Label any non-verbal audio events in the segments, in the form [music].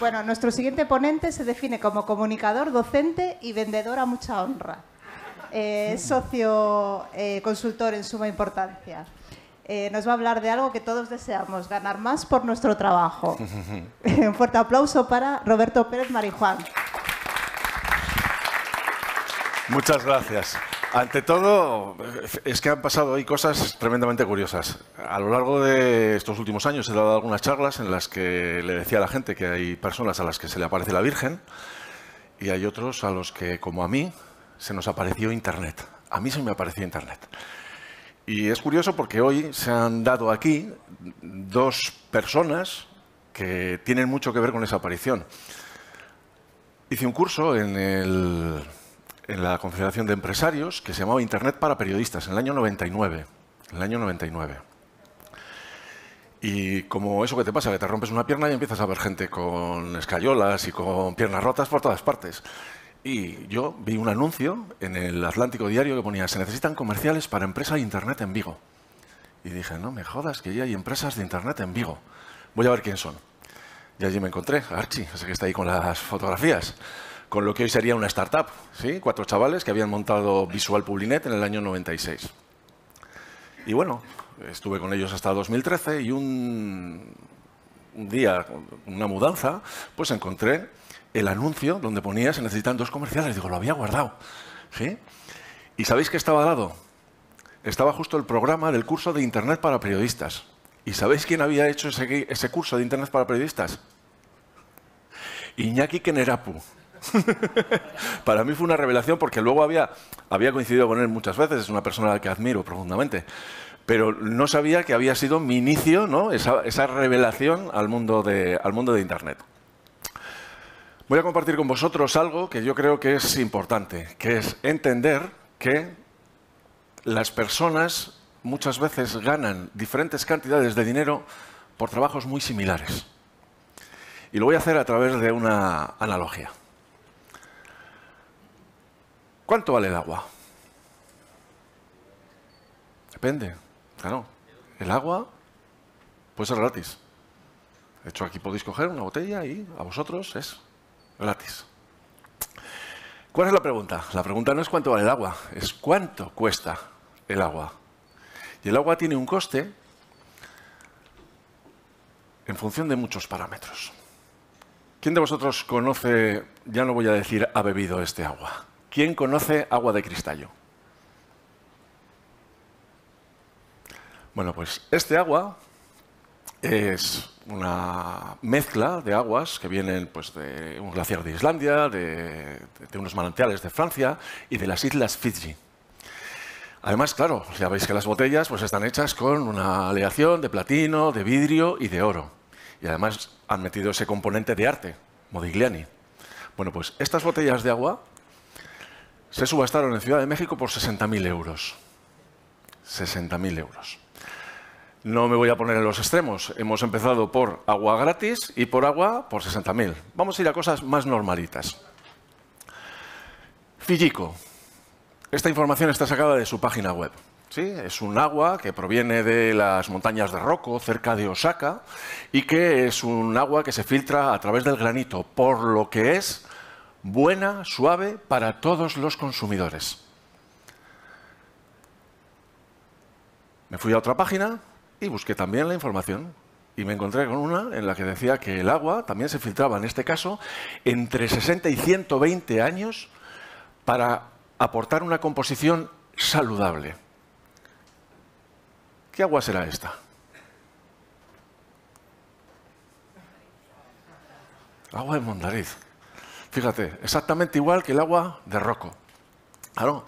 Bueno, nuestro siguiente ponente se define como comunicador, docente y vendedor a mucha honra. Es eh, socio eh, consultor en suma importancia. Eh, nos va a hablar de algo que todos deseamos, ganar más por nuestro trabajo. [laughs] Un fuerte aplauso para Roberto Pérez Marijuán. Muchas gracias. Ante todo, es que han pasado hoy cosas tremendamente curiosas. A lo largo de estos últimos años he dado algunas charlas en las que le decía a la gente que hay personas a las que se le aparece la Virgen y hay otros a los que, como a mí, se nos apareció Internet. A mí se me apareció Internet. Y es curioso porque hoy se han dado aquí dos personas que tienen mucho que ver con esa aparición. Hice un curso en el en la Confederación de Empresarios que se llamaba Internet para Periodistas, en el año 99. En el año 99. Y como eso que te pasa, que te rompes una pierna y empiezas a ver gente con escayolas y con piernas rotas por todas partes. Y yo vi un anuncio en el Atlántico Diario que ponía, se necesitan comerciales para empresa de Internet en Vigo. Y dije, no me jodas, que ya hay empresas de Internet en Vigo. Voy a ver quién son. Y allí me encontré a Archie, ese que está ahí con las fotografías con lo que hoy sería una startup, ¿sí? cuatro chavales que habían montado Visual Publinet en el año 96. Y bueno, estuve con ellos hasta 2013 y un, día, una mudanza, pues encontré el anuncio donde ponía se necesitan dos comerciales. Digo, lo había guardado. ¿Y sabéis qué estaba dado? Estaba justo el programa del curso de Internet para periodistas. ¿Y sabéis quién había hecho ese, ese curso de Internet para periodistas? Iñaki Kenerapu. [laughs] Para mí fue una revelación porque luego había, coincidido con él muchas veces, es una persona a la que admiro profundamente. Pero no sabía que había sido mi inicio, esa, revelación al mundo, de, al mundo de Internet. Voy a compartir con vosotros algo que yo creo que es importante, que es entender que las personas muchas veces ganan diferentes cantidades de dinero por trabajos muy similares. Y lo voy a hacer a través de una analogía. ¿Cuánto vale el agua? Depende, claro. El agua puede ser gratis. De hecho, aquí podéis coger una botella y a vosotros es gratis. ¿Cuál es la pregunta? La pregunta no es cuánto vale el agua, es cuánto cuesta el agua. Y el agua tiene un coste en función de muchos parámetros. ¿Quién de vosotros conoce, ya no voy a decir, ha bebido este agua? ¿Quién conoce agua de cristallo? Bueno, pues este agua es una mezcla de aguas que vienen pues, de un glaciar de Islandia, de, unos manantiales de Francia y de las islas Fiji. Además, claro, ya veis que las botellas pues, están hechas con una aleación de platino, de vidrio y de oro. Y además han metido ese componente de arte, Modigliani. Bueno, pues estas botellas de agua se subastaron en Ciudad de México por 60.000 euros. 60.000 euros. No me voy a poner en los extremos. Hemos empezado por agua gratis y por agua por 60.000. Vamos a ir a cosas más normalitas. Fillico. Esta información está sacada de su página web. ¿Sí? Es un agua que proviene de las montañas de Rocco, cerca de Osaka, y que es un agua que se filtra a través del granito, por lo que es buena, suave para todos los consumidores. Me fui a otra página y busqué también la información y me encontré con una en la que decía que el agua también se filtraba, en este caso, entre 60 y 120 años para aportar una composición saludable. ¿Qué agua será esta? Agua de Mondariz. Fíjate, exactamente igual que el agua de roco. Ahora,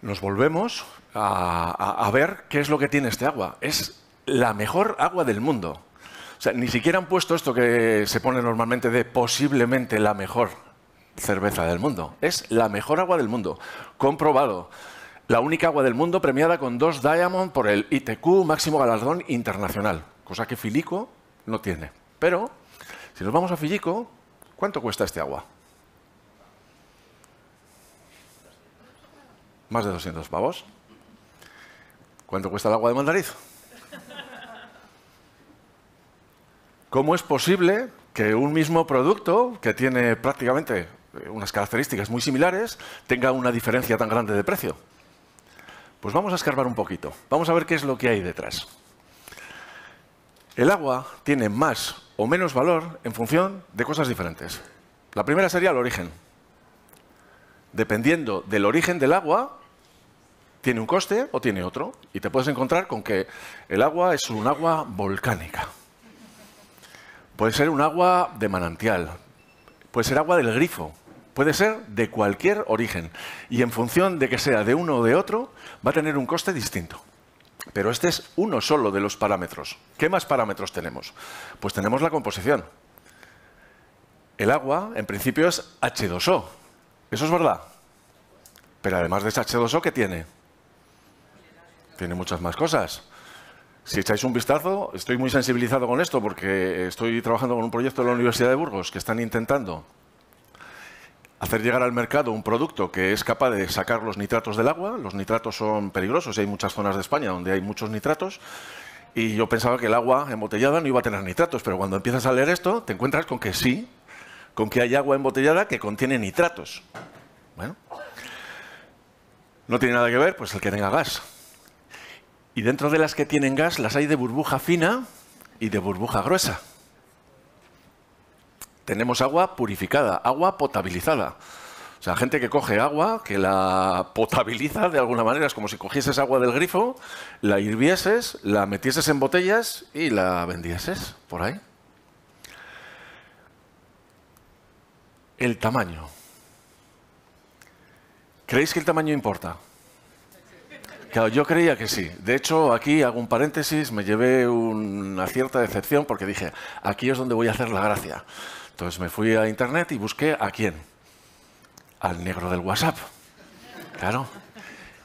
nos volvemos a, ver qué es lo que tiene este agua. Es la mejor agua del mundo. O sea, ni siquiera han puesto esto que se pone normalmente de posiblemente la mejor cerveza del mundo. Es la mejor agua del mundo. Comprobado. La única agua del mundo premiada con dos Diamond por el ITQ, máximo galardón internacional. Cosa que Filico no tiene. Pero, si nos vamos a Filico, ¿Cuánto cuesta este agua? Más de 200 pavos. ¿Cuánto cuesta el agua de Mandariz? ¿Cómo es posible que un mismo producto, que tiene prácticamente unas características muy similares, tenga una diferencia tan grande de precio? Pues vamos a escarbar un poquito. Vamos a ver qué es lo que hay detrás. El agua tiene más menos valor en función de cosas diferentes. La primera sería el origen. Dependiendo del origen del agua, tiene un coste o tiene otro. Y te puedes encontrar con que el agua es un agua volcánica. Puede ser un agua de manantial, puede ser agua del grifo, puede ser de cualquier origen. Y en función de que sea de uno o de otro, va a tener un coste distinto. Pero este es uno solo de los parámetros. ¿Qué más parámetros tenemos? Pues tenemos la composición. El agua, en principio, es H2O. Eso es verdad. Pero además de ese H2O, ¿qué tiene? Tiene muchas más cosas. Si echáis un vistazo, estoy muy sensibilizado con esto porque estoy trabajando con un proyecto de la Universidad de Burgos que están intentando hacer llegar al mercado un producto que es capaz de sacar los nitratos del agua. Los nitratos son peligrosos y hay muchas zonas de España donde hay muchos nitratos. Y yo pensaba que el agua embotellada no iba a tener nitratos, pero cuando empiezas a leer esto te encuentras con que sí, con que hay agua embotellada que contiene nitratos. Bueno, no tiene nada que ver, pues el que tenga gas. Y dentro de las que tienen gas, las hay de burbuja fina y de burbuja gruesa tenemos agua purificada, agua potabilizada. O sea, gente que coge agua, que la potabiliza de alguna manera, es como si cogieses agua del grifo, la hirvieses, la metieses en botellas y la vendieses por ahí. El tamaño. ¿Creéis que el tamaño importa? Claro, yo creía que sí. De hecho, aquí hago un paréntesis, me llevé una cierta decepción porque dije, aquí es donde voy a hacer la gracia. Entonces me fui a internet y busqué a quién. Al negro del WhatsApp. Claro.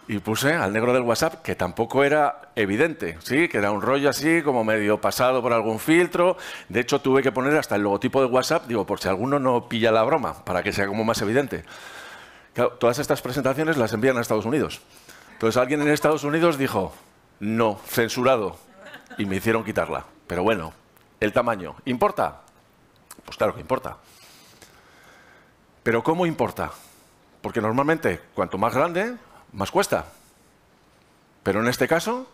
Y puse al negro del WhatsApp, que tampoco era evidente, ¿sí? que era un rollo así, como medio pasado por algún filtro. De hecho, tuve que poner hasta el logotipo de WhatsApp, digo, por si alguno no pilla la broma, para que sea como más evidente. todas estas presentaciones las envían a Estados Unidos. Entonces alguien en Estados Unidos dijo, no, censurado. Y me hicieron quitarla. Pero bueno, el tamaño, ¿importa? Pues claro que importa. Pero ¿cómo importa? Porque normalmente cuanto más grande, más cuesta. Pero en este caso,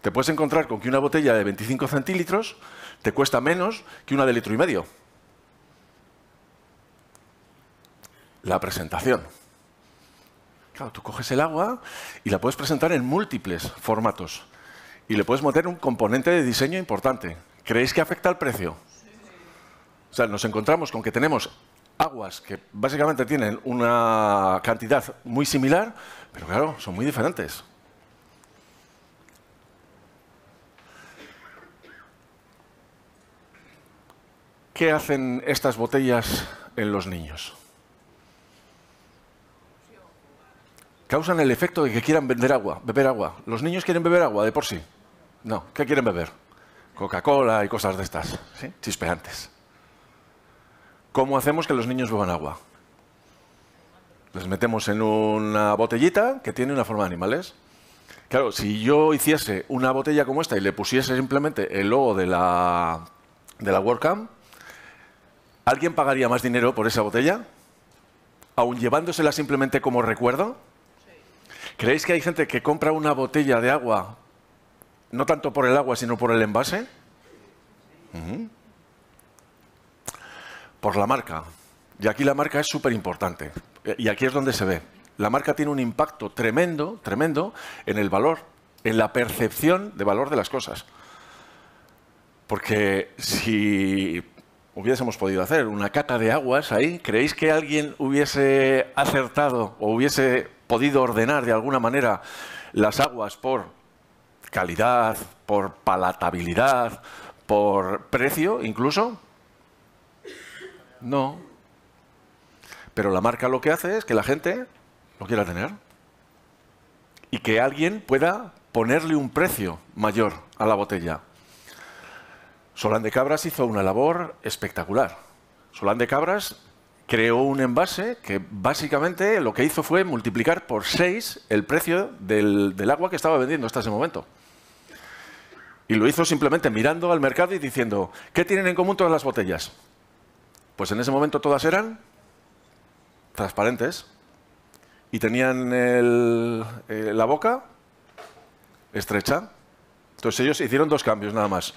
te puedes encontrar con que una botella de 25 centilitros te cuesta menos que una de litro y medio. La presentación. Claro, tú coges el agua y la puedes presentar en múltiples formatos. Y le puedes meter un componente de diseño importante. ¿Creéis que afecta al precio? O sea, nos encontramos con que tenemos aguas que básicamente tienen una cantidad muy similar, pero claro, son muy diferentes. ¿Qué hacen estas botellas en los niños? Causan el efecto de que quieran vender agua, beber agua. ¿Los niños quieren beber agua de por sí? No. ¿Qué quieren beber? Coca-Cola y cosas de estas, ¿sí? chispeantes. ¿Cómo hacemos que los niños beban agua? Les metemos en una botellita que tiene una forma de animales. Claro, si yo hiciese una botella como esta y le pusiese simplemente el logo de la, de la WordCamp, ¿alguien pagaría más dinero por esa botella? ¿Aun llevándosela simplemente como recuerdo? ¿Creéis que hay gente que compra una botella de agua, no tanto por el agua, sino por el envase? Por la marca. Y aquí la marca es súper importante. Eh, y aquí es donde se ve. La marca tiene un impacto tremendo, tremendo, en el valor, en la percepción de valor de las cosas. Porque si hubiésemos podido hacer una cata de aguas ahí, ¿creéis que alguien hubiese acertado o hubiese podido ordenar de alguna manera las aguas por calidad, por palatabilidad, por precio incluso? No. Pero la marca lo que hace es que la gente lo quiera tener y que alguien pueda ponerle un precio mayor a la botella. Solán de Cabras hizo una labor espectacular. Solán de Cabras creó un envase que básicamente lo que hizo fue multiplicar por seis el precio del, del, agua que estaba vendiendo hasta ese momento. Y lo hizo simplemente mirando al mercado y diciendo, ¿qué tienen en común todas las botellas? Pues en ese momento todas eran transparentes y tenían eh, la boca estrecha. Entonces ellos hicieron dos cambios nada más.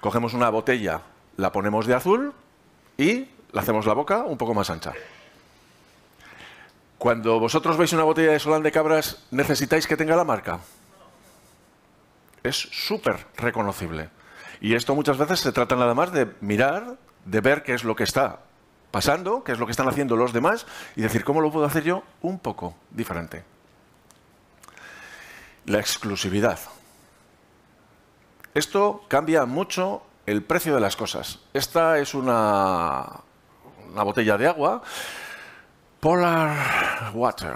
Cogemos una botella, la ponemos de azul y la hacemos la boca un poco más ancha. Cuando vosotros veis una botella de Solán de Cabras, ¿necesitáis que tenga la marca? Es súper reconocible. Y esto muchas veces se trata nada más de mirar, de ver qué es lo que está pasando, que es lo que están haciendo los demás, y decir, ¿cómo lo puedo hacer yo un poco diferente? La exclusividad. Esto cambia mucho el precio de las cosas. Esta es una, una botella de agua, Polar Water.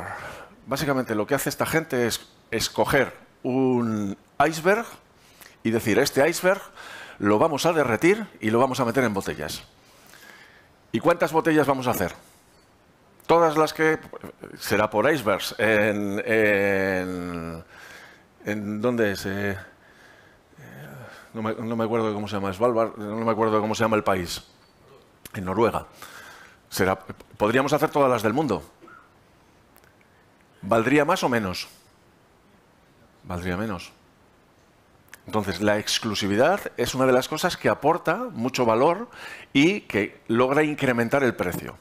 Básicamente lo que hace esta gente es escoger un iceberg y decir, este iceberg lo vamos a derretir y lo vamos a meter en botellas. ¿Y cuántas botellas vamos a hacer? Todas las que... Será por icebergs. En, en, en ¿Dónde es? Eh, eh, no, me, no, me, acuerdo cómo se llama. Svalbard. No me acuerdo cómo se llama el país. En Noruega. podríamos hacer todas las del mundo. ¿Valdría más o menos? Valdría menos. Entonces, la exclusividad es una de las cosas que aporta mucho valor y que logra incrementar el precio.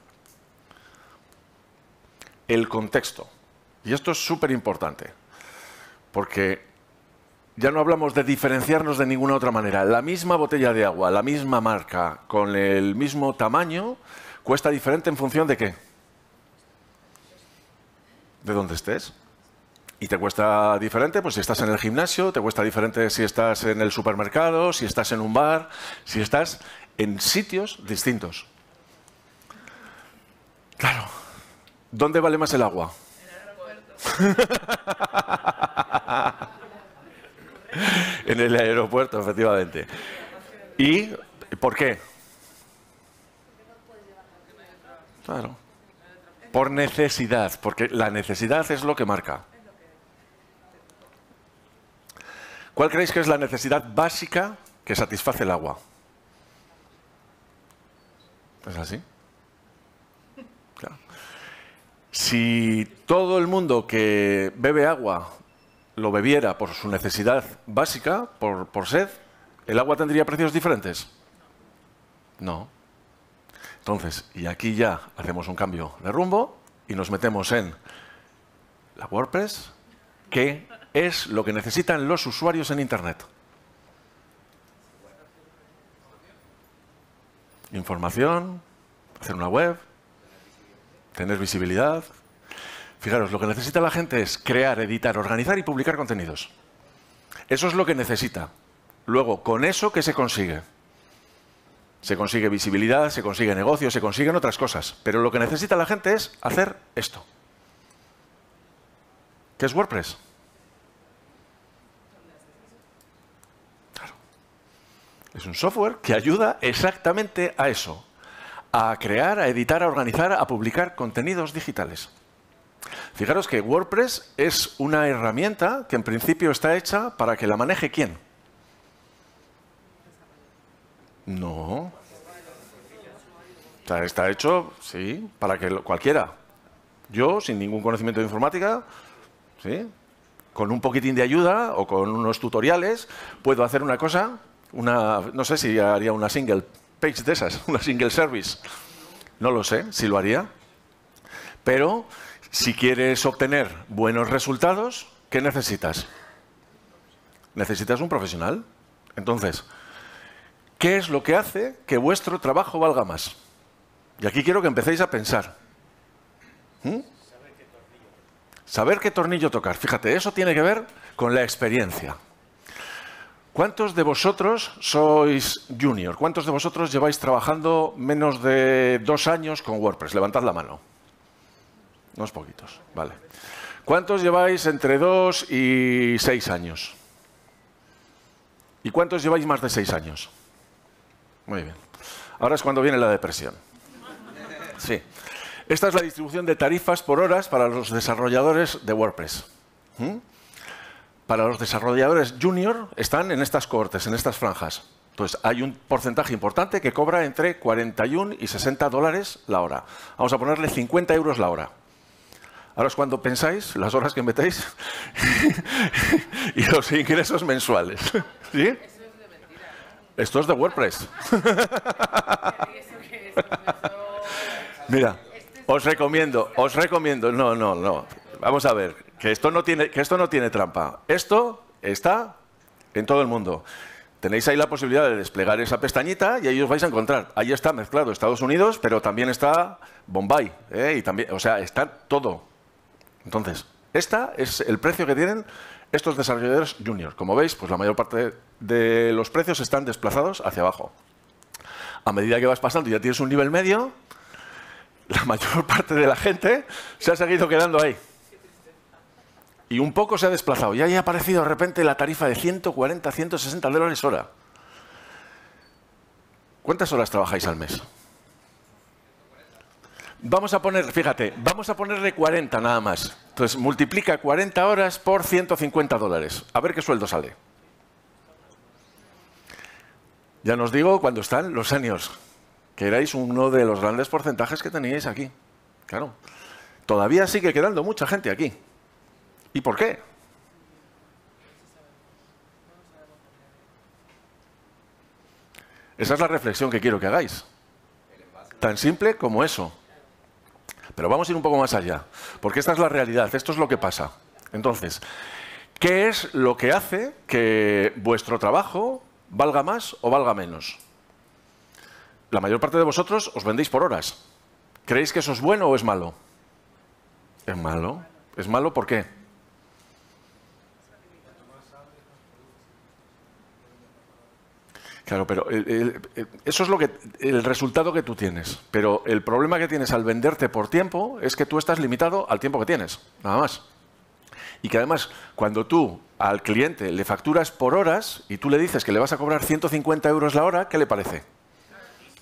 El contexto. Y esto es súper importante, porque ya no hablamos de diferenciarnos de ninguna otra manera. La misma botella de agua, la misma marca, con el mismo tamaño, cuesta diferente en función de qué? De dónde estés. Y te cuesta diferente, pues si estás en el gimnasio, te cuesta diferente si estás en el supermercado, si estás en un bar, si estás en sitios distintos. Claro. ¿Dónde vale más el agua? En el aeropuerto. en el aeropuerto, efectivamente. ¿Y por qué? Claro. Por necesidad, porque la necesidad es lo que marca. ¿Cuál creéis que es la necesidad básica que satisface el agua? ¿Es así? Si todo el mundo que bebe agua lo bebiera por su necesidad básica, por, por sed, ¿el agua tendría precios diferentes? No. Entonces, y aquí ya hacemos un cambio de rumbo y nos metemos en la WordPress, que es lo que necesitan los usuarios en Internet. Información, hacer una web, tener visibilidad. Fijaros, lo que necesita la gente es crear, editar, organizar y publicar contenidos. Eso es lo que necesita. Luego, con eso, ¿qué se consigue? Se consigue visibilidad, se consigue negocio, se consiguen otras cosas. Pero lo que necesita la gente es hacer esto. ¿Qué es WordPress? Es un software que ayuda exactamente a eso, a crear, a editar, a organizar, a publicar contenidos digitales. Fijaros que WordPress es una herramienta que en principio está hecha para que la maneje quién. No. Está hecho, sí, para que cualquiera. Yo, sin ningún conocimiento de informática, ¿sí? con un poquitín de ayuda o con unos tutoriales, puedo hacer una cosa no sé si haría una single page de esas, [laughs] una single service. No lo sé si lo haría. Pero si quieres obtener buenos resultados, ¿qué necesitas? Necesitas un profesional. Entonces, ¿qué es lo que hace que vuestro trabajo valga más? Y aquí quiero que empecéis a pensar. ¿Mm? Saber qué tornillo tocar. Fíjate, eso tiene que ver con la experiencia. ¿Cuántos de vosotros sois junior? ¿Cuántos de vosotros lleváis trabajando menos de dos años con WordPress? Levantad la mano. Unos poquitos, vale. ¿Cuántos lleváis entre dos y seis años? ¿Y cuántos lleváis más de seis años? Muy bien. Ahora es cuando viene la depresión. Sí. Esta es la distribución de tarifas por horas para los desarrolladores de WordPress. ¿Mm? para los desarrolladores junior están en estas cortes, en estas franjas. Entonces, pues hay un porcentaje importante que cobra entre 41 y 60 dólares la hora. Vamos a ponerle 50 euros la hora. Ahora es cuando pensáis las horas que metéis [laughs] y los ingresos mensuales. [laughs] ¿Sí? Esto es de WordPress. [laughs] Mira, os recomiendo, os recomiendo, no, no, no vamos a ver, que esto no tiene, que esto no tiene trampa. Esto está en todo el mundo. Tenéis ahí la posibilidad de desplegar esa pestañita y ahí os vais a encontrar. Ahí está mezclado Estados Unidos, pero también está Bombay. ¿eh? Y también, o sea, está todo. Entonces, esta es el precio que tienen estos desarrolladores juniors. Como veis, pues la mayor parte de los precios están desplazados hacia abajo. A medida que vas pasando y ya tienes un nivel medio, la [laughs] mayor parte de la gente se ha seguido quedando ahí y un poco se ha desplazado. Y ha aparecido de repente la tarifa de 140, 160 dólares hora. ¿Cuántas horas trabajáis al mes? Vamos a poner, fíjate, vamos a ponerle 40 nada más. Entonces, multiplica 40 horas por 150 dólares. A ver qué sueldo sale. Ya nos digo cuando están los años. que erais uno de los grandes porcentajes que teníais aquí. Claro. Todavía sigue quedando mucha gente aquí. ¿Y por qué? Esa es la reflexión que quiero que hagáis. Tan simple como eso. Pero vamos a ir un poco más allá, porque esta es la realidad, esto es lo que pasa. Entonces, ¿qué es lo que hace que vuestro trabajo valga más o valga menos? La mayor parte de vosotros os vendéis por horas. ¿Creéis que eso es bueno o es malo? Es malo. ¿Es malo por qué? Claro, pero eso es lo que el resultado que tú tienes. Pero el problema que tienes al venderte por tiempo es que tú estás limitado al tiempo que tienes, nada más. Y que además, cuando tú al cliente le facturas por horas y tú le dices que le vas a cobrar 150 euros la hora, ¿qué le parece?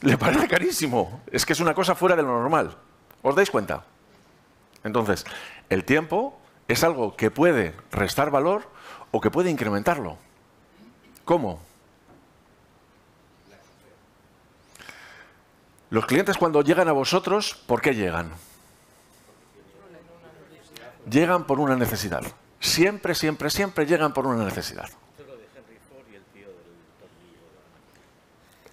Le parece carísimo. Es que es una cosa fuera de lo normal. ¿Os dais cuenta? Entonces, el tiempo es algo que puede restar valor o que puede incrementarlo. ¿Cómo? Los clientes cuando llegan a vosotros, ¿por qué llegan? Llegan por una necesidad. Siempre, siempre, siempre llegan por una necesidad.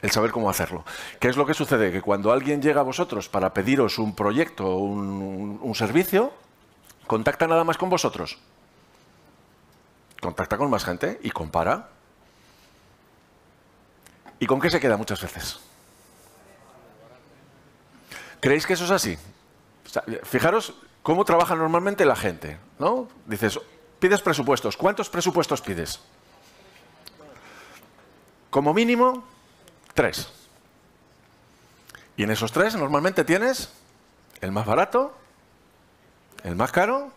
el saber cómo hacerlo. ¿Qué es lo que sucede? Que cuando alguien llega a vosotros para pediros un proyecto o un, servicio, contacta nada más con vosotros. Contacta con más gente y compara. ¿Y con qué se queda muchas veces? ¿Creéis que eso es así? fijaros cómo trabaja normalmente la gente, ¿no? Dices, pides presupuestos. ¿Cuántos presupuestos pides? Como mínimo, tres. Y en esos tres normalmente tienes el más barato, el más caro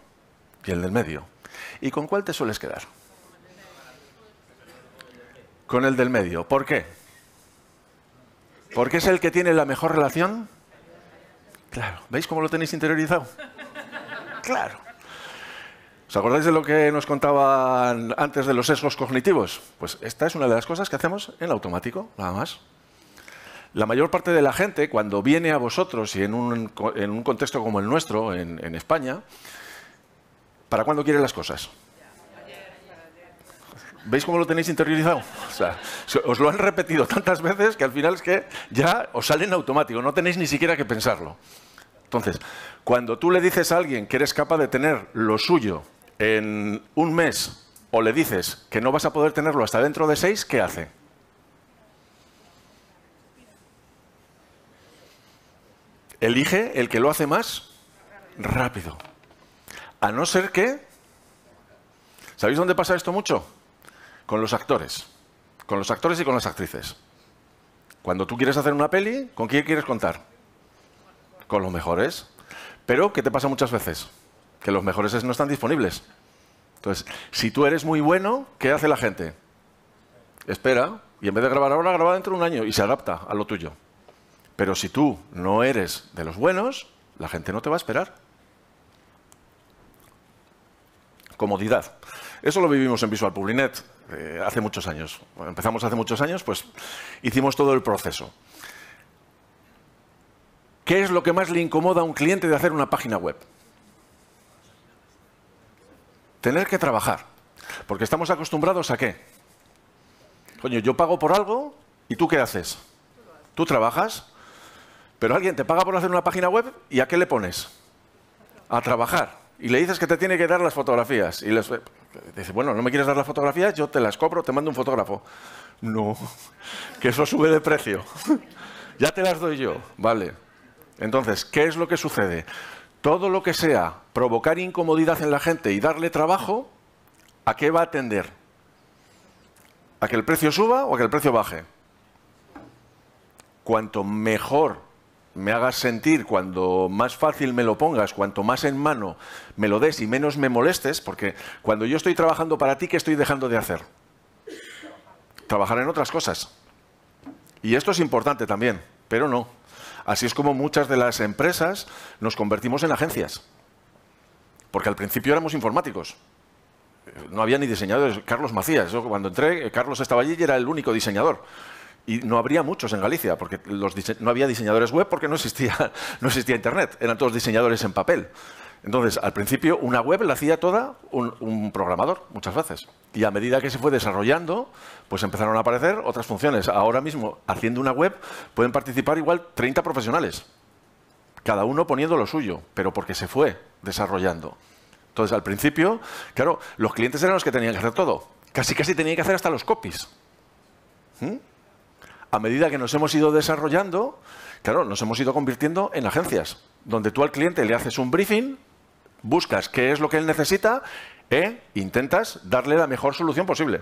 y el del medio. ¿Y con cuál te sueles quedar? Con el del medio. ¿Por qué? Porque es el que tiene la mejor relación Claro. ¿Veis cómo lo tenéis interiorizado? Claro. ¿Os acordáis de lo que nos contaban antes de los sesgos cognitivos? Pues esta es una de las cosas que hacemos en automático, nada más. La mayor parte de la gente, cuando viene a vosotros y en un, en un contexto como el nuestro, en, en España, ¿para cuándo quiere las cosas? ¿Veis cómo lo tenéis interiorizado? O sea, os lo han repetido tantas veces que al final es que ya os sale en automático, no tenéis ni siquiera que pensarlo. Entonces, cuando tú le dices a alguien que eres capaz de tener lo suyo en un mes o le dices que no vas a poder tenerlo hasta dentro de seis, ¿qué hace? Elige el que lo hace más rápido. A no ser que... ¿Sabéis dónde pasa esto mucho? con los actores, con los actores y con las actrices. Cuando tú quieres hacer una peli, ¿con quién quieres contar? Con los mejores. Pero, ¿qué te pasa muchas veces? Que los mejores no están disponibles. Entonces, si tú eres muy bueno, ¿qué hace la gente? Espera, y en vez de grabar ahora, graba dentro de un año y se adapta a lo tuyo. Pero si tú no eres de los buenos, la gente no te va a esperar. Comodidad. Eso lo vivimos en Visual Publinet. Eh, hace muchos años. empezamos hace muchos años, pues hicimos todo el proceso. ¿Qué es lo que más le incomoda a un cliente de hacer una página web? Tener que trabajar. Porque estamos acostumbrados a qué? Coño, yo pago por algo y tú qué haces? Tú trabajas, pero alguien te paga por hacer una página web y a qué le pones? A trabajar. Y le dices que te tiene que dar las fotografías. Y les... Dice, bueno, ¿no me quieres dar las fotografías? Yo te las cobro, te mando un fotógrafo. No, [laughs] que eso sube de precio. [laughs] ya te las doy yo. Vale. Entonces, ¿qué es lo que sucede? Todo lo que sea provocar incomodidad en la gente y darle trabajo, ¿a qué va a atender? ¿A que el precio suba o a que el precio baje? Cuanto mejor me hagas sentir, cuando más fácil me lo pongas, cuanto más en mano me lo des y menos me molestes, porque cuando yo estoy trabajando para ti, ¿qué estoy dejando de hacer? Trabajar en otras cosas. Y esto es importante también, pero no. Así es como muchas de las empresas nos convertimos en agencias. Porque al principio éramos informáticos. No había ni diseñadores. Carlos Macías, cuando entré, eh, Carlos estaba allí y era el único diseñador. Y no habría muchos en Galicia, porque no había diseñadores web porque [laughs] no existía, Internet, eran todos diseñadores en papel. Entonces, al principio, una web la hacía toda un, programador, muchas veces. Y a medida que se fue desarrollando, pues empezaron a aparecer otras funciones. Ahora mismo, haciendo una web, pueden participar igual 30 profesionales, cada uno poniendo lo suyo, pero porque se fue desarrollando. Entonces, al principio, claro, los clientes eran los que tenían que hacer todo. Casi, casi tenían que hacer hasta los copies. ¿Mm? a medida que nos hemos ido desarrollando, claro, nos hemos ido convirtiendo en agencias, donde tú al cliente le haces un briefing, buscas qué es lo que él necesita e intentas darle la mejor solución posible.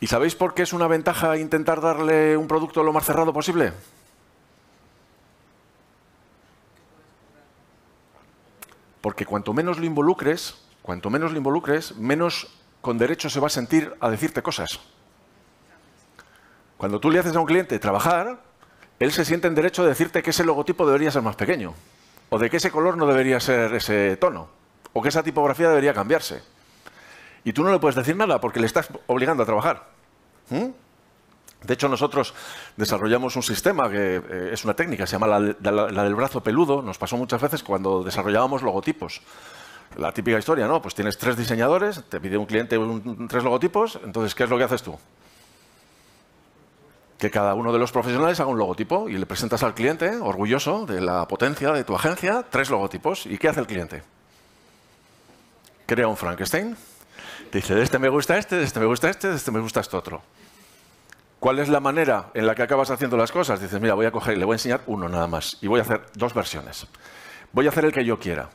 ¿Y sabéis por qué es una ventaja intentar darle un producto lo más cerrado posible? Porque cuanto menos lo involucres, cuanto menos lo involucres, menos con derecho se va a sentir a decirte cosas. Cuando tú le haces a un cliente trabajar, él se siente en derecho de decirte que ese logotipo debería ser más pequeño, o de que ese color no debería ser ese tono, o que esa tipografía debería cambiarse. Y tú no le puedes decir nada porque le estás obligando a trabajar. ¿Mm? De hecho, nosotros desarrollamos un sistema que eh, es una técnica, se llama la, del brazo peludo. Nos pasó muchas veces cuando desarrollábamos logotipos. La típica historia, ¿no? Pues tienes tres diseñadores, te pide un cliente tres logotipos, entonces, ¿qué es lo que haces tú? que cada uno de los profesionales haga un logotipo y le presentas al cliente, orgulloso de la potencia de tu agencia, tres logotipos. ¿Y qué hace el cliente? Crea un Frankenstein. dice, de este me gusta este, de este me gusta este, de este me gusta este otro. ¿Cuál es la manera en la que acabas haciendo las cosas? Dices, mira, voy a coger y le voy a enseñar uno nada más y voy a hacer dos versiones. Voy a hacer el que yo quiera.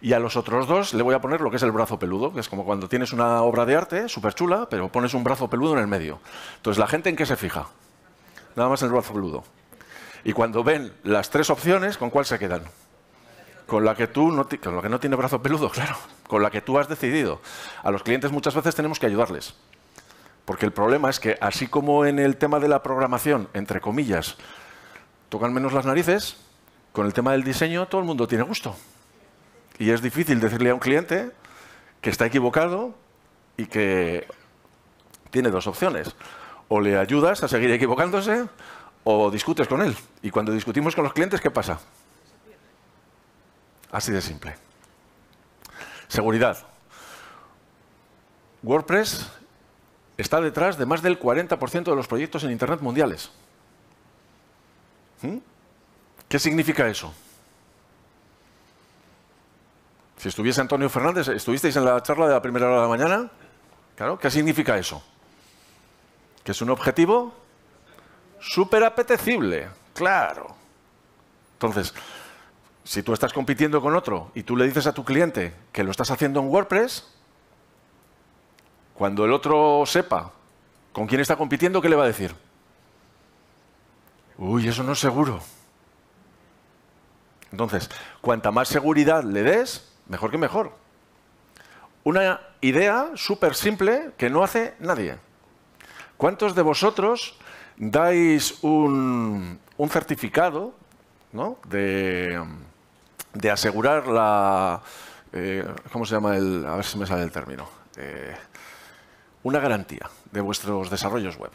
Y a los otros dos le voy a poner lo que es el brazo peludo, que es como cuando tienes una obra de arte súper chula, pero pones un brazo peludo en el medio. Entonces, ¿la gente en qué se fija? Nada más en el brazo peludo. Y cuando ven las tres opciones, ¿con cuál se quedan? Con la que tú no, con que no tiene brazo peludo, [laughs] claro, con la que tú has decidido. A los clientes muchas veces tenemos que ayudarles. Porque el problema es que, así como en el tema de la programación, entre comillas, tocan menos las narices, con el tema del diseño todo el mundo tiene gusto. Y es difícil decirle a un cliente que está equivocado y que tiene dos opciones. O le ayudas a seguir equivocándose o discutes con él. Y cuando discutimos con los clientes, ¿qué pasa? Así de simple. Seguridad. WordPress está detrás de más del 40% de los proyectos en Internet mundiales. ¿Mm? ¿Qué significa eso? Si estuviese Antonio Fernández, ¿estuvisteis en la charla de la primera hora de la mañana? Claro, ¿qué significa eso? Que es un objetivo súper apetecible, claro. Entonces, si tú estás compitiendo con otro y tú le dices a tu cliente que lo estás haciendo en WordPress, cuando el otro sepa con quién está compitiendo, ¿qué le va a decir? Uy, eso no es seguro. Entonces, cuanta más seguridad le des, mejor que mejor. Una idea súper simple que no hace nadie. ¿Cuántos de vosotros dais un, certificado de, de, asegurar la... Eh, ¿Cómo se llama el...? A ver si me sale el término. Eh, una garantía de vuestros desarrollos web.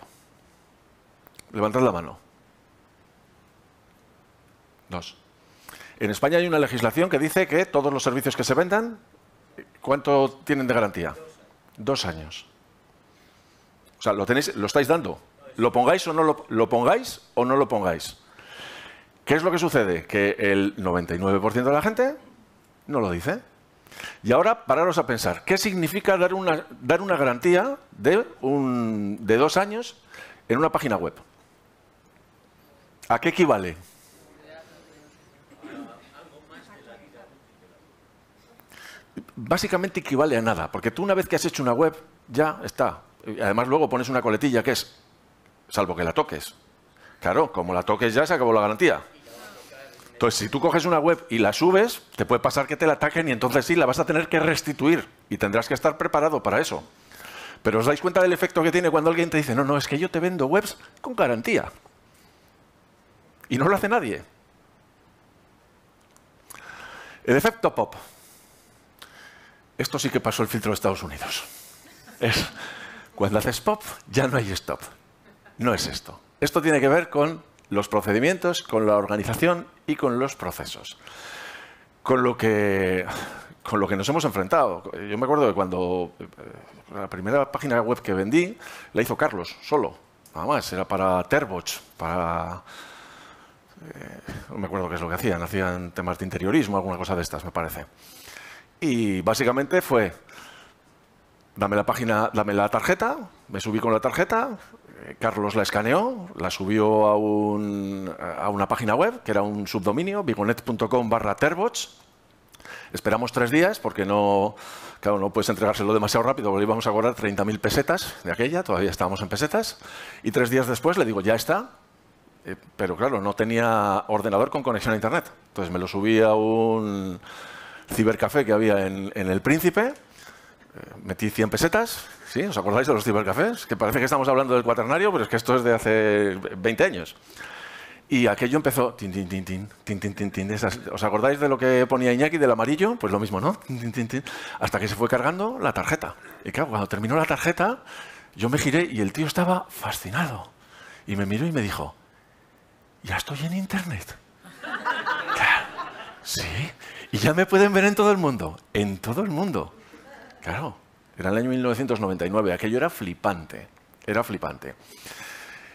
Levantad la mano. Dos. En España hay una legislación que dice que todos los servicios que se vendan, ¿cuánto tienen de garantía? Dos años. O sea, lo, tenéis, lo estáis dando. Lo pongáis o no lo, pongáis o no lo pongáis. ¿Qué es lo que sucede? Que el 99% de la gente no lo dice. Y ahora pararos a pensar, ¿qué significa dar una, dar una garantía de, de dos años en una página web? ¿A qué equivale? básicamente equivale a nada, porque tú una vez que has hecho una web, ya está. Además luego pones una coletilla que es, salvo que la toques. Claro, como la toques ya se acabó la garantía. Entonces, si tú coges una web y la subes, te puede pasar que te la ataquen y entonces sí, la vas a tener que restituir y tendrás que estar preparado para eso. Pero os dais cuenta del efecto que tiene cuando alguien te dice, no, no, es que yo te vendo webs con garantía. Y no lo hace nadie. El efecto pop. Esto sí que pasó el filtro de Estados Unidos. Es, cuando haces pop, ya no hay stop. No es esto. Esto tiene que ver con los procedimientos, con la organización y con los procesos. Con lo que, nos hemos enfrentado. Yo me acuerdo que cuando eh, la primera página web que vendí la hizo Carlos, solo. Nada más, era para Terboch, para... Eh, no me acuerdo qué es lo que hacían. Hacían temas de interiorismo, alguna cosa de estas, me parece. Y básicamente fue, dame la página, dame la tarjeta, me subí con la tarjeta, eh, Carlos la escaneó, la subió a, un, a una página web, que era un subdominio, bigonet.com barra terbots. Esperamos tres días porque no, claro, no puedes entregárselo demasiado rápido, porque íbamos a cobrar 30.000 pesetas de aquella, todavía estábamos en pesetas. Y tres días después le digo, ya está, eh, pero claro, no tenía ordenador con conexión a Internet. Entonces me lo subí a un cibercafé que había en, El Príncipe. Eh, metí 100 pesetas, ¿Os acordáis de los cibercafés? Que parece que estamos hablando del cuaternario, pero es que esto es de hace 20 años. Y aquello empezó, tin, tin, tin, ¿Os acordáis de lo que ponía Iñaki del amarillo? Pues lo mismo, ¿no? Hasta que se fue cargando la tarjeta. Y claro, cuando terminó la tarjeta, yo me giré y el tío estaba fascinado. Y me miró y me dijo, ya estoy en Internet. [laughs] sí. Y ya me pueden ver en todo el mundo, en todo el mundo. Claro, era el año 1999, aquello era flipante, era flipante.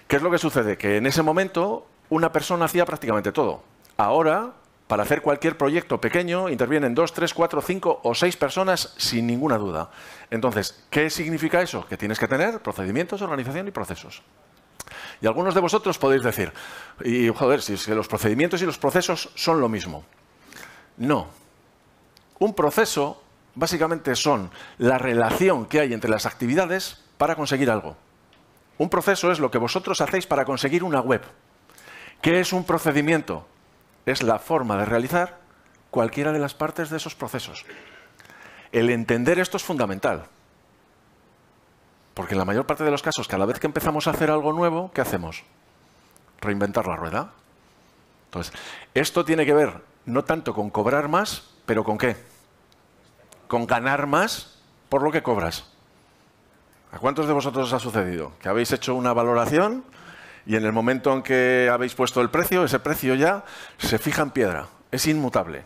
¿Qué es lo que sucede? Que en ese momento una persona hacía prácticamente todo. Ahora, para hacer cualquier proyecto pequeño, intervienen dos, tres, cuatro, cinco o seis personas sin ninguna duda. Entonces, ¿qué significa eso? Que tienes que tener procedimientos, organización y procesos. Y algunos de vosotros podéis decir, y joder, si es que los procedimientos y los procesos son lo mismo. No. Un proceso básicamente son la relación que hay entre las actividades para conseguir algo. Un proceso es lo que vosotros hacéis para conseguir una web. ¿Qué es un procedimiento? Es la forma de realizar cualquiera de las partes de esos procesos. El entender esto es fundamental. Porque en la mayor parte de los casos, cada vez que empezamos a hacer algo nuevo, ¿qué hacemos? Reinventar la rueda. Entonces, esto tiene que ver no tanto con cobrar más, pero con qué? Con ganar más por lo que cobras. ¿A cuántos de vosotros os ha sucedido? Que habéis hecho una valoración y en el momento en que habéis puesto el precio, ese precio ya se fija en piedra, es inmutable.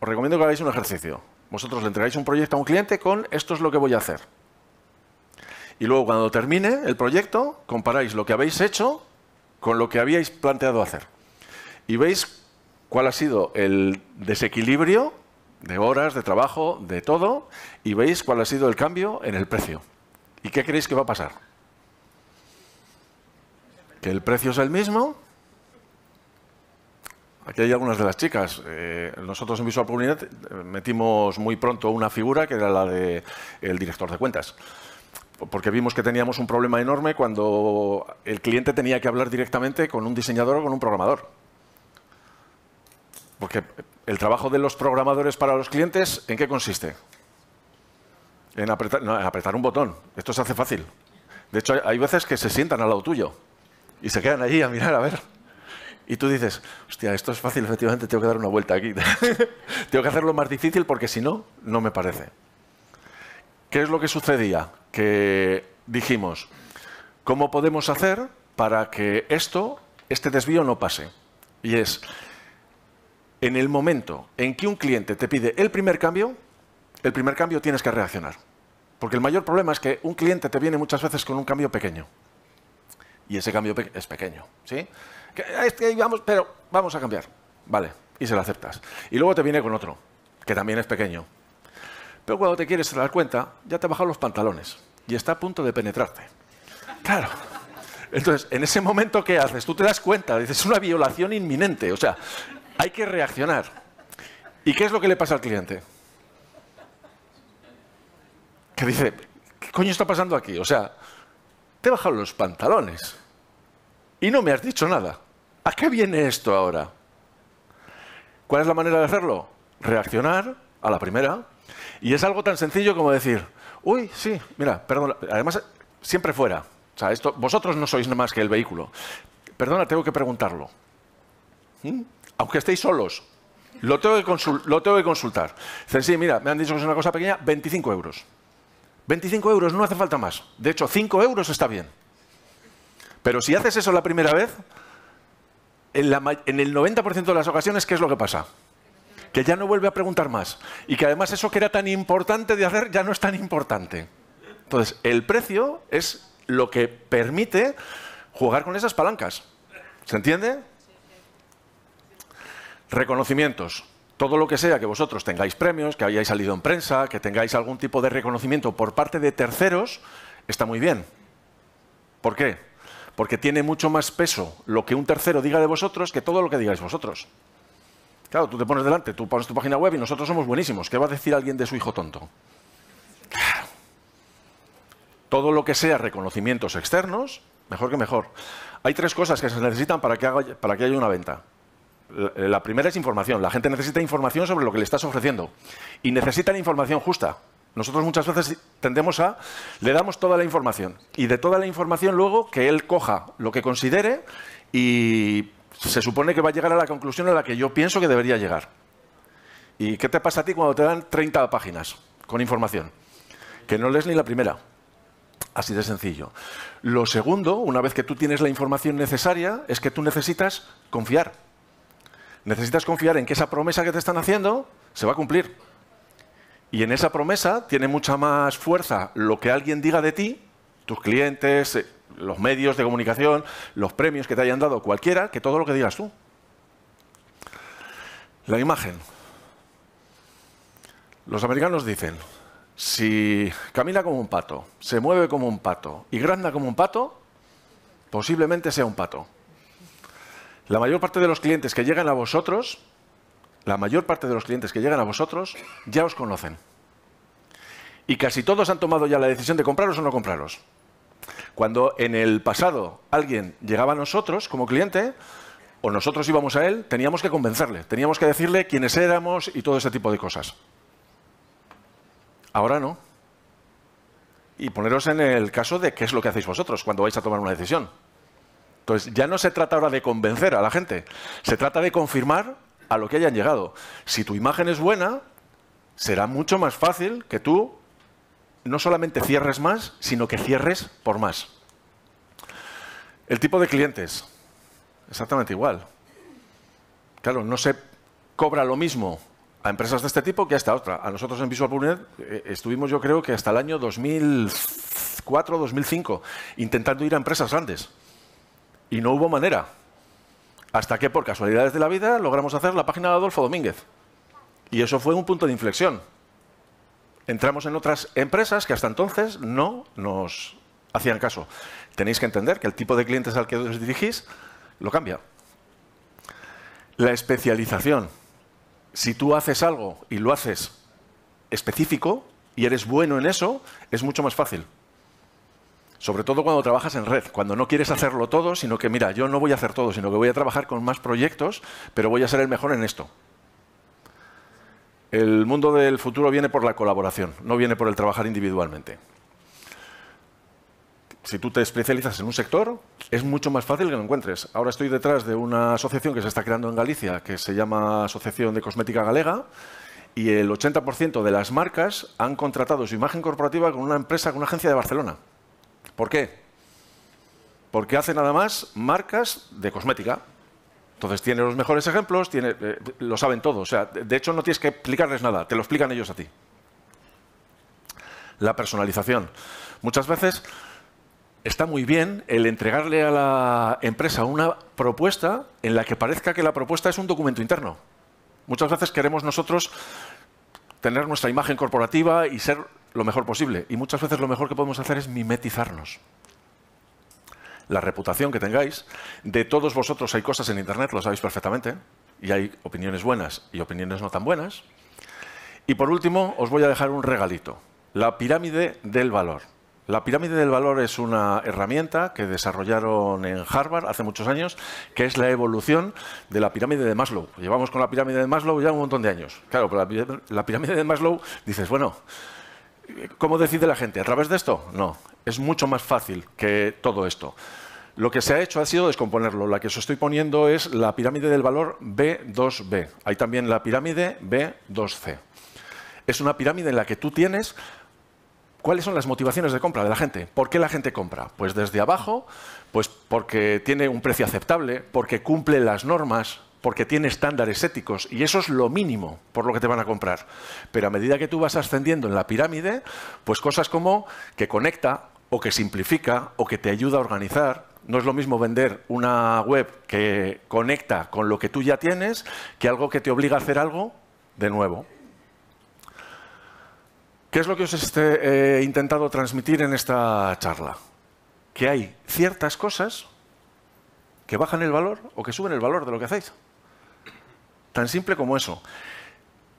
Os recomiendo que hagáis un ejercicio. Vosotros le entregáis un proyecto a un cliente con esto es lo que voy a hacer. Y luego cuando termine el proyecto, comparáis lo que habéis hecho con lo que habíais planteado hacer. Y veis cuál ha sido el desequilibrio de horas, de trabajo, de todo, y veis cuál ha sido el cambio en el precio. ¿Y qué creéis que va a pasar? ¿Que el precio es el mismo? Aquí hay algunas de las chicas. Eh, nosotros en Visual Public eh, metimos muy pronto una figura que era la del director de cuentas. Porque vimos que teníamos un problema enorme cuando el cliente tenía que hablar directamente con un diseñador o con un programador. Porque el trabajo de los programadores para los clientes, ¿en qué consiste? En apretar, un botón. Esto se hace fácil. De hecho, hay veces que se sientan al lado tuyo y se quedan allí a mirar, a ver. Y tú dices, hostia, esto es fácil, efectivamente, tengo que dar una vuelta aquí. [laughs] tengo que hacerlo más difícil porque si no, no me parece. ¿Qué es lo que sucedía? Que dijimos, ¿cómo podemos hacer para que esto, este desvío, no pase? Y es, en el momento en que un cliente te pide el primer cambio, el primer cambio tienes que reaccionar. Porque el mayor problema es que un cliente te viene muchas veces con un cambio pequeño. Y ese cambio es pequeño, ¿sí? Ah, vamos, pero vamos a cambiar. Vale, y se lo aceptas. Y luego te viene con otro, que también es pequeño. Pero cuando te quieres dar cuenta, ya te ha bajado los pantalones y está a punto de penetrarte. Claro. Entonces, en ese momento, ¿qué haces? Tú te das cuenta, dices, es una violación inminente. O sea, hay que reaccionar. ¿Y qué es lo que le pasa al cliente? Que dice, ¿qué coño está pasando aquí? O sea, te he bajado los pantalones y no me has dicho nada. ¿A qué viene esto ahora? ¿Cuál es la manera de hacerlo? Reaccionar a la primera. Y es algo tan sencillo como decir, uy, sí, mira, perdón, además siempre fuera. O sea, esto, vosotros no sois más que el vehículo. Perdona, tengo que preguntarlo. ¿Mm? aunque estéis solos, lo tengo, que consultar. Dicen, sí, mira, me han dicho que es una cosa pequeña, 25 euros. 25 euros, no hace falta más. De hecho, 5 euros está bien. Pero si haces eso la primera vez, en, en el 90% de las ocasiones, ¿qué es lo que pasa? Que ya no vuelve a preguntar más. Y que además eso que era tan importante de hacer ya no es tan importante. Entonces, el precio es lo que permite jugar con esas palancas. ¿Se entiende? Reconocimientos. Todo lo que sea que vosotros tengáis premios, que hayáis salido en prensa, que tengáis algún tipo de reconocimiento por parte de terceros, está muy bien. ¿Por qué? Porque tiene mucho más peso lo que un tercero diga de vosotros que todo lo que digáis vosotros. Claro, tú te pones delante, tú pones tu página web y nosotros somos buenísimos. ¿Qué va a decir alguien de su hijo tonto? Todo lo que sea reconocimientos externos, mejor que mejor. Hay tres cosas que se necesitan para que, para que haya una venta. La primera es información. La gente necesita información sobre lo que le estás ofreciendo. Y necesitan información justa. Nosotros muchas veces tendemos a, le damos toda la información. Y de toda la información luego que él coja lo que considere y se supone que va a llegar a la conclusión a la que yo pienso que debería llegar. ¿Y qué te pasa a ti cuando te dan 30 páginas con información? Que no lees ni la primera. Así de sencillo. Lo segundo, una vez que tú tienes la información necesaria, es que tú necesitas confiar. Necesitas confiar en que esa promesa que te están haciendo se va a cumplir. Y en esa promesa tiene mucha más fuerza lo que alguien diga de ti, tus clientes, eh, los medios de comunicación, los premios que te hayan dado cualquiera, que todo lo que digas tú. La imagen. Los americanos dicen, si camina como un pato, se mueve como un pato y granda como un pato, posiblemente sea un pato. La mayor parte de los clientes que llegan a vosotros, la mayor parte de los clientes que llegan a vosotros ya os conocen. Y casi todos han tomado ya la decisión de compraros o no compraros. Cuando en el pasado alguien llegaba a nosotros como cliente, o nosotros íbamos a él, teníamos que convencerle, teníamos que decirle quiénes éramos y todo ese tipo de cosas. Ahora no. Y poneros en el caso de qué es lo que hacéis vosotros cuando vais a tomar una decisión. Entonces, ya no se trata ahora de convencer a la gente, se trata de confirmar a lo que hayan llegado. Si tu imagen es buena, será mucho más fácil que tú no solamente cierres más, sino que cierres por más. El tipo de clientes, exactamente igual. Claro, no se cobra lo mismo a empresas de este tipo que a esta otra. A nosotros en Visual eh, estuvimos yo creo que hasta el año 2004-2005 intentando ir a empresas grandes. Y no hubo manera. Hasta que, por casualidades de la vida, logramos hacer la página de Adolfo Domínguez. Y eso fue un punto de inflexión. Entramos en otras empresas que hasta entonces no nos hacían caso. Tenéis que entender que el tipo de clientes al que os dirigís lo cambia. La especialización. Si tú haces algo y lo haces específico y eres bueno en eso, es mucho más fácil. Sobre todo cuando trabajas en red, cuando no quieres hacerlo todo, sino que, mira, yo no voy a hacer todo, sino que voy a trabajar con más proyectos, pero voy a ser el mejor en esto. El mundo del futuro viene por la colaboración, no viene por el trabajar individualmente. Si tú te especializas en un sector, es mucho más fácil que lo encuentres. Ahora estoy detrás de una asociación que se está creando en Galicia, que se llama Asociación de Cosmética Galega, y el 80% de las marcas han contratado su imagen corporativa con una empresa, con una agencia de Barcelona. ¿Por qué? Porque hace nada más marcas de cosmética. Entonces tiene los mejores ejemplos, tiene, eh, lo saben todos. O sea, de hecho no tienes que explicarles nada, te lo explican ellos a ti. La personalización. Muchas veces está muy bien el entregarle a la empresa una propuesta en la que parezca que la propuesta es un documento interno. Muchas veces queremos nosotros tener nuestra imagen corporativa y ser lo mejor posible. Y muchas veces lo mejor que podemos hacer es mimetizarnos. La reputación que tengáis, de todos vosotros hay cosas en Internet, lo sabéis perfectamente, y hay opiniones buenas y opiniones no tan buenas. Y por último, os voy a dejar un regalito, la pirámide del valor. La pirámide del valor es una herramienta que desarrollaron en Harvard hace muchos años, que es la evolución de la pirámide de Maslow. Llevamos con la pirámide de Maslow ya un montón de años. Claro, pero la pirámide de Maslow dices, bueno, ¿Cómo decide la gente? ¿A través de esto? No, es mucho más fácil que todo esto. Lo que se ha hecho ha sido descomponerlo. La que os estoy poniendo es la pirámide del valor B2B. Hay también la pirámide B2C. Es una pirámide en la que tú tienes cuáles son las motivaciones de compra de la gente. ¿Por qué la gente compra? Pues desde abajo, pues porque tiene un precio aceptable, porque cumple las normas, porque tiene estándares éticos y eso es lo mínimo por lo que te van a comprar. Pero a medida que tú vas ascendiendo en la pirámide, pues cosas como que conecta o que simplifica o que te ayuda a organizar. No es lo mismo vender una web que conecta con lo que tú ya tienes que algo que te obliga a hacer algo de nuevo. ¿Qué es lo que os he este, eh, intentado transmitir en esta charla? Que hay ciertas cosas que bajan el valor o que suben el valor de lo que hacéis. Tan simple como eso.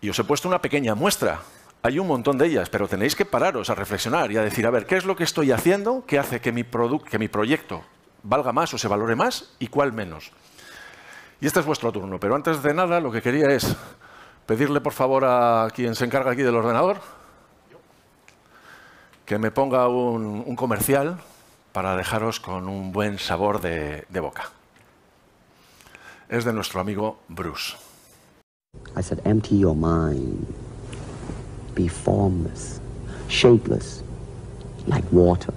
Y os he puesto una pequeña muestra. Hay un montón de ellas, pero tenéis que pararos a reflexionar y a decir, a ver, ¿qué es lo que estoy haciendo que hace que mi, proyecto valga más o se valore más y cuál menos? Y este es vuestro turno, pero antes de nada lo que quería es pedirle por favor a quien se encarga aquí del ordenador que me ponga un, comercial para dejaros con un buen sabor de boca. Es de nuestro amigo Bruce. I said, empty your mind. Be formless, shapeless, like water.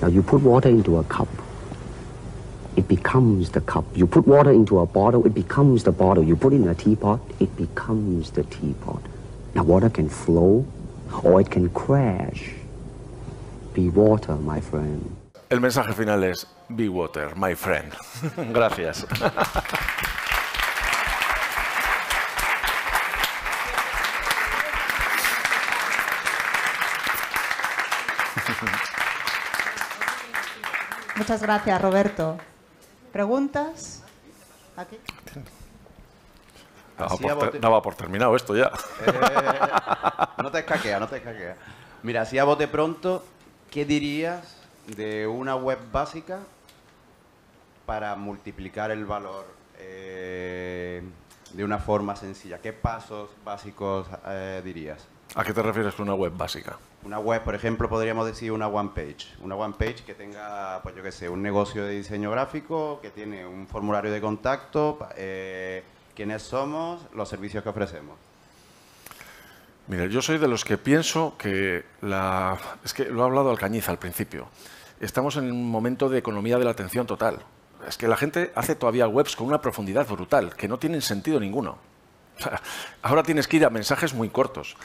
Now you put water into a cup, it becomes the cup. You put water into a bottle, it becomes the bottle. You put it in a teapot, it becomes the teapot. Now water can flow or it can crash. Be water, my friend. El mensaje final es, be water, my friend. [laughs] Gracias. [laughs] Muchas gracias, Roberto. ¿Preguntas? Aquí. No va, por, terminado esto ya. Eh, no te escaquea, no te escaquea. Mira, si a bote pronto, ¿qué dirías de una web básica para multiplicar el valor eh, de una forma sencilla? ¿Qué pasos básicos eh, dirías? ¿A qué te refieres con una web básica? Una web, por ejemplo, podríamos decir una one page. Una one page que tenga, pues yo qué sé, un negocio de diseño gráfico, que tiene un formulario de contacto, eh, quiénes somos, los servicios que ofrecemos. Mira, yo soy de los que pienso que la... Es que lo ha hablado Alcañiz al principio. Estamos en un momento de economía de la atención total. Es que la gente hace todavía webs con una profundidad brutal, que no tienen sentido ninguno. [laughs] Ahora tienes que ir a mensajes muy cortos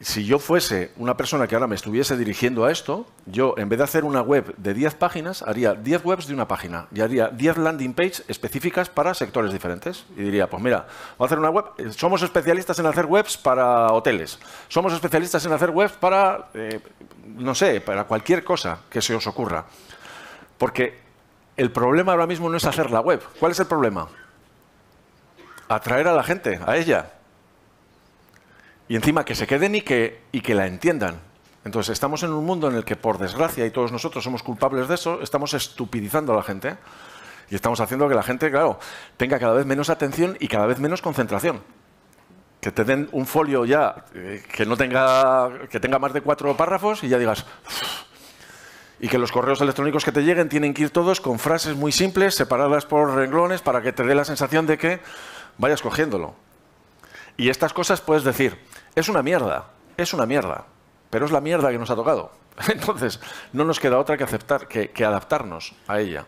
si yo fuese una persona que ahora me estuviese dirigiendo a esto, yo en vez de hacer una web de 10 páginas, haría 10 webs de una página y haría 10 landing pages específicas para sectores diferentes. Y diría, pues mira, vamos a hacer una web, eh, somos especialistas en hacer webs para hoteles, somos especialistas en hacer webs para, eh, no sé, para cualquier cosa que se os ocurra. Porque el problema ahora mismo no es hacer la web. ¿Cuál es el problema? Atraer a la gente, a ella y encima que se queden y que, y que la entiendan. Entonces, estamos en un mundo en el que, por desgracia, y todos nosotros somos culpables de eso, estamos estupidizando a la gente y estamos haciendo que la gente, claro, tenga cada vez menos atención y cada vez menos concentración. Que te den un folio ya eh, que no tenga, que tenga más de cuatro párrafos y ya digas, y que los correos electrónicos que te lleguen tienen que ir todos con frases muy simples, separadas por renglones, para que te dé la sensación de que vayas cogiéndolo. Y estas cosas puedes decir, es una mierda, es una mierda, pero es la mierda que nos ha tocado. [laughs] Entonces, no nos queda otra que aceptar, que, adaptarnos a ella.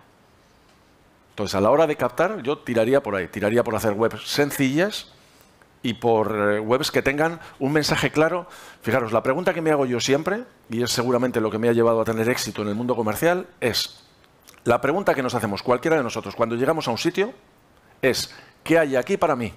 Entonces, a la hora de captar, yo tiraría por ahí, tiraría por hacer webs sencillas y por eh, webs que tengan un mensaje claro. Fijaros, la pregunta que me hago yo siempre, y es seguramente lo que me ha llevado a tener éxito en el mundo comercial, es, la pregunta que nos hacemos cualquiera de nosotros cuando llegamos a un sitio es, ¿qué hay aquí para mí?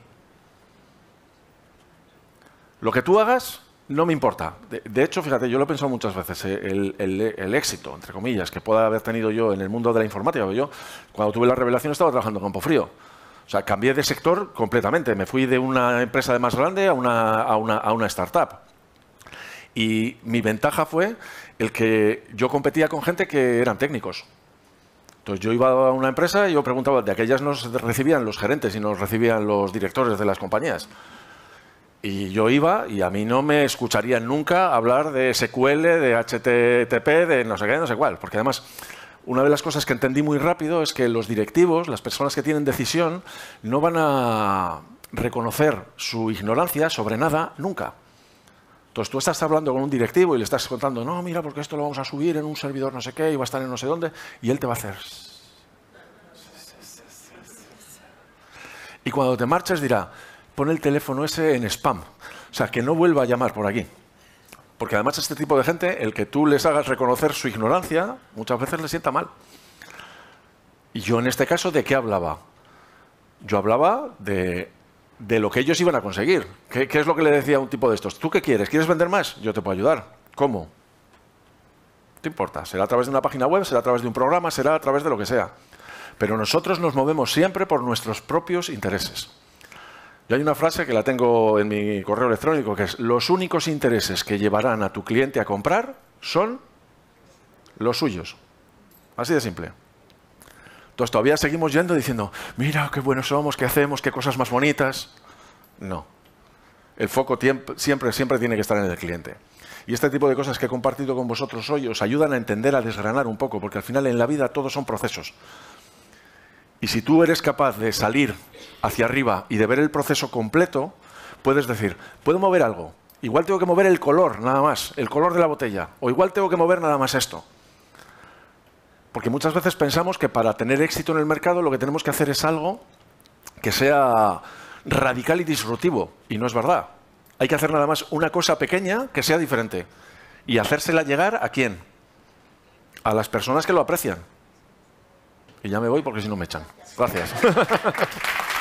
Lo que tú hagas no me importa. De, hecho, fíjate, yo lo he pensado muchas veces, eh, el, el, éxito, entre comillas, que pueda haber tenido yo en el mundo de la informática. Yo, cuando tuve la revelación, estaba trabajando en Campo Frío. O sea, cambié de sector completamente. Me fui de una empresa de más grande a una, a una, a una startup. Y mi ventaja fue el que yo competía con gente que eran técnicos. Entonces yo iba a una empresa y yo preguntaba, de aquellas nos recibían los gerentes y nos recibían los directores de las compañías. Y yo iba y a mí no me escucharían nunca hablar de SQL, de HTTP, de no sé qué, no sé cuál. Porque además, una de las cosas que entendí muy rápido es que los directivos, las personas que tienen decisión, no van a reconocer su ignorancia sobre nada nunca. Entonces tú estás hablando con un directivo y le estás contando, no, mira, porque esto lo vamos a subir en un servidor no sé qué y va a estar en no sé dónde, y él te va a hacer... Y cuando te marches dirá, pon el teléfono ese en spam. O sea, que no vuelva a llamar por aquí. Porque además este tipo de gente, el que tú les hagas reconocer su ignorancia, muchas veces le sienta mal. Y yo en este caso, ¿de qué hablaba? Yo hablaba de, lo que ellos iban a conseguir. ¿Qué, es lo que le decía a un tipo de estos? ¿Tú qué quieres? ¿Quieres vender más? Yo te puedo ayudar. ¿Cómo? No te importa. Será a través de una página web, será a través de un programa, será a través de lo que sea. Pero nosotros nos movemos siempre por nuestros propios intereses. Y hay una frase que la tengo en mi correo electrónico, que es, los únicos intereses que llevarán a tu cliente a comprar son los suyos. Así de simple. Entonces todavía seguimos yendo diciendo, mira qué buenos somos, qué hacemos, qué cosas más bonitas. No. El foco siempre, siempre tiene que estar en el cliente. Y este tipo de cosas que he compartido con vosotros hoy os ayudan a entender, a desgranar un poco, porque al final en la vida todos son procesos. Y si tú eres capaz de salir hacia arriba y de ver el proceso completo, puedes decir, puedo mover algo. Igual tengo que mover el color, nada más, el color de la botella. O igual tengo que mover nada más esto. Porque muchas veces pensamos que para tener éxito en el mercado lo que tenemos que hacer es algo que sea radical y disruptivo. Y no es verdad. Hay que hacer nada más una cosa pequeña que sea diferente. Y hacérsela llegar a quién? A las personas que lo aprecian. Y ya me voy porque si no me echan. Gracias. [laughs]